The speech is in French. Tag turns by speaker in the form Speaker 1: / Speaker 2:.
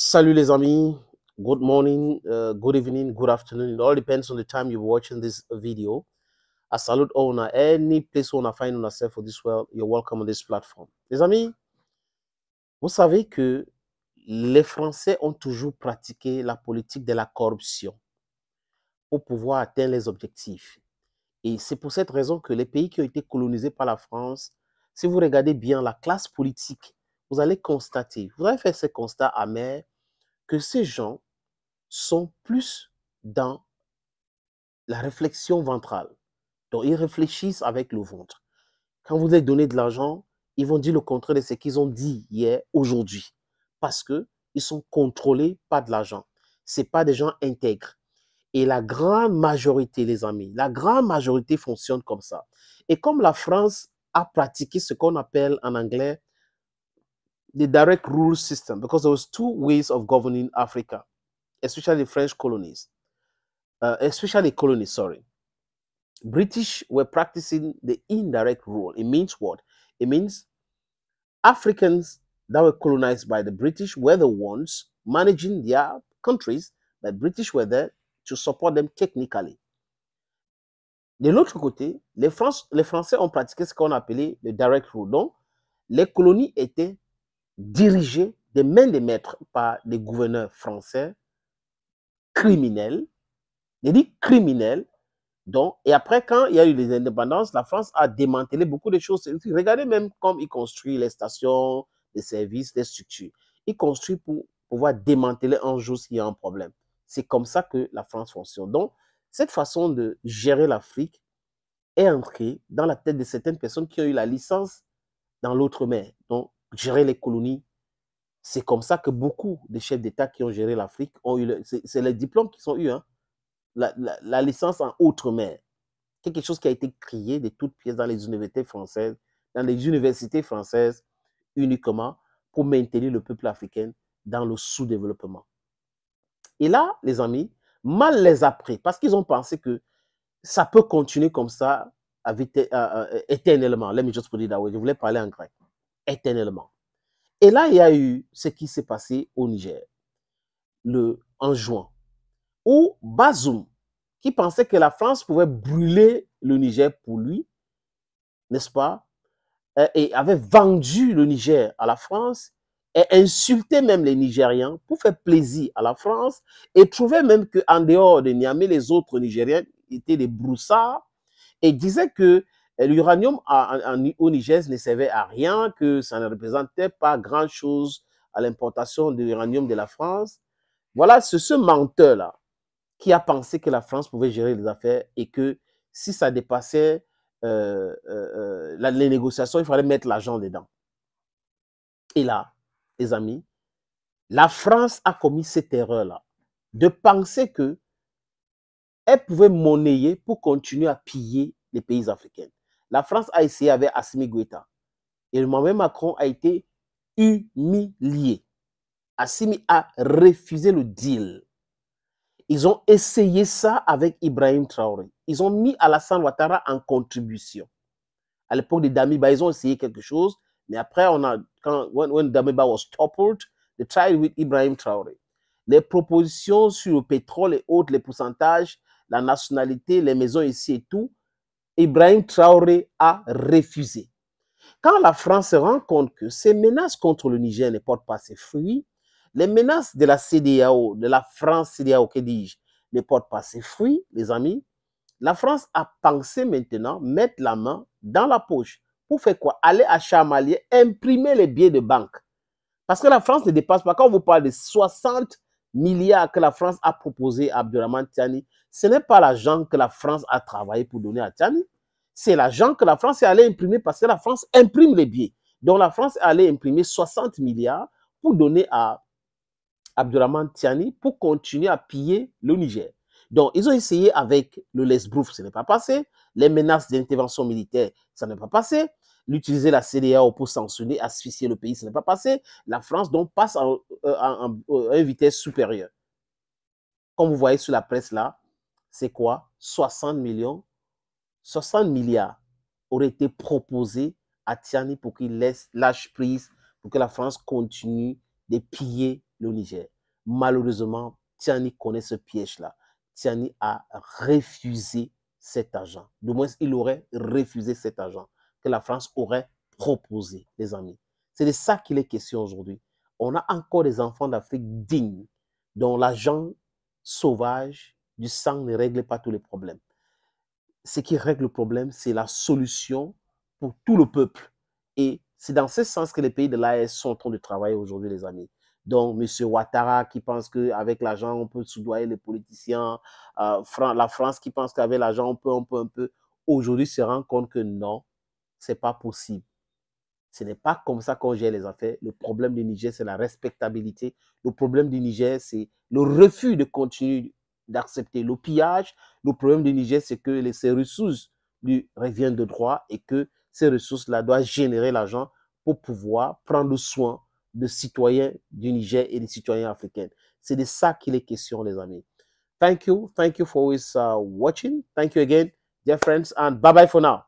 Speaker 1: Salut les amis, good morning, uh, good evening, good afternoon. It all depends on the time you're watching this video. I salute all on any place on a find on self for this world. You're welcome on this platform. Les amis, vous savez que les Français ont toujours pratiqué la politique de la corruption pour pouvoir atteindre les objectifs. Et c'est pour cette raison que les pays qui ont été colonisés par la France, si vous regardez bien la classe politique vous allez constater, vous allez faire ce constat amer que ces gens sont plus dans la réflexion ventrale. Donc, ils réfléchissent avec le ventre. Quand vous avez donner de l'argent, ils vont dire le contraire de ce qu'ils ont dit hier, aujourd'hui, parce qu'ils ils sont contrôlés par de l'argent. Ce pas des gens intègres. Et la grande majorité, les amis, la grande majorité fonctionne comme ça. Et comme la France a pratiqué ce qu'on appelle en anglais the direct rule system because there was two ways of governing Africa, especially French colonies, uh, especially colonies, sorry. British were practicing the indirect rule. It means what? It means Africans that were colonized by the British were the ones managing their countries, but British were there to support them technically. De l'autre côté, les, France, les Français ont pratiqué ce qu'on appelait le direct rule. Donc, les colonies étaient dirigé des mains des maîtres par des gouverneurs français criminels. Il dit criminels. Donc, et après, quand il y a eu les indépendances, la France a démantelé beaucoup de choses. Regardez même comme ils construisent les stations, les services, les structures. Ils construisent pour pouvoir démanteler un jour s'il y a un problème. C'est comme ça que la France fonctionne. Donc, cette façon de gérer l'Afrique est entrée dans la tête de certaines personnes qui ont eu la licence dans l'autre mer Donc, gérer les colonies. C'est comme ça que beaucoup de chefs d'État qui ont géré l'Afrique ont eu. c'est les diplômes qui sont eus. Hein. La, licence en outre-mer. Quelque chose qui a été créé de toutes pièces dans les universités françaises, dans les universités françaises uniquement pour maintenir le peuple africain dans le sous-développement. Et là, les amis, mal les après, parce qu'ils ont pensé que ça peut continuer comme ça avec, euh, euh, éternellement. Je voulais parler en grec éternellement. Et là, il y a eu ce qui s'est passé au Niger le, en juin, où Bazoum, qui pensait que la France pouvait brûler le Niger pour lui, n'est-ce pas, euh, et avait vendu le Niger à la France et insulté même les Nigériens pour faire plaisir à la France et trouvait même qu'en dehors de Niamey, les autres Nigériens étaient des broussards et disait que l'uranium au Niger ne servait à rien, que ça ne représentait pas grand-chose à l'importation de l'uranium de la France. Voilà, c'est ce menteur-là qui a pensé que la France pouvait gérer les affaires et que si ça dépassait euh, euh, euh, les négociations, il fallait mettre l'argent dedans. Et là, les amis, la France a commis cette erreur-là de penser que elle pouvait monnayer pour continuer à piller les pays africains. La France a essayé avec Assimi Guetta. Et Emmanuel Macron a été humilié. Assimi a refusé le deal. Ils ont essayé ça avec Ibrahim Traoré. Ils ont mis Alassane Ouattara en contribution. À l'époque de Damiba, ils ont essayé quelque chose, mais après, on a, quand when, Damiba was toppled, the tried with Ibrahim Traoré. Les propositions sur le pétrole et autres, les pourcentages, la nationalité, les maisons ici et tout, Ibrahim Traoré a refusé. Quand la France se rend compte que ces menaces contre le Niger ne portent pas ses fruits, les menaces de la CDAO, de la France CDAO, que dis-je, ne portent pas ses fruits, les amis, la France a pensé maintenant mettre la main dans la poche. Pour faire quoi Aller à Chamalier, imprimer les billets de banque. Parce que la France ne dépasse pas, quand on vous parle de 60 milliards que la France a proposé à Abdurrahman Tiani, ce n'est pas l'argent que la France a travaillé pour donner à Tiani, c'est l'argent que la France est allée imprimer parce que la France imprime les billets. Donc la France est allée imprimer 60 milliards pour donner à Abdurrahman Tiani pour continuer à piller le Niger. Donc ils ont essayé avec le Lesbrouf, ce n'est pas passé. Les menaces d'intervention militaire, ça n'est pas passé l'utiliser la CDAO pour sanctionner, asphyxier le pays, ce n'est pas passé. La France, donc, passe euh, euh, à, une vitesse supérieure. Comme vous voyez sur la presse là, c'est quoi 60 millions, 60 milliards auraient été proposés à Tiani pour qu'il laisse lâche prise, pour que la France continue de piller le Niger. Malheureusement, Tiani connaît ce piège-là. Tiani a refusé cet argent. Du moins, il aurait refusé cet argent que la France aurait proposé, les amis. C'est de ça qu'il est question aujourd'hui. On a encore des enfants d'Afrique dignes, dont l'argent sauvage du sang ne règle pas tous les problèmes. Ce qui règle le problème, c'est la solution pour tout le peuple. Et c'est dans ce sens que les pays de l'AES sont en train de travailler aujourd'hui, les amis. Donc, M. Ouattara qui pense qu'avec l'argent, on peut soudoyer les politiciens, euh, la France qui pense qu'avec l'argent, on peut, on peut, un peu. Aujourd'hui, se rend compte que non, c'est pas possible. Ce n'est pas comme ça qu'on gère les affaires. Le problème du Niger, c'est la respectabilité. Le problème du Niger, c'est le refus de continuer d'accepter le pillage. Le problème du Niger, c'est que les, ces ressources lui reviennent de droit et que ces ressources-là doivent générer l'argent pour pouvoir prendre soin de citoyens du Niger et des citoyens africains. C'est de ça qu'il est question, les amis. Thank you. Thank you for uh, watching. Thank you again, dear friends, and bye-bye for now.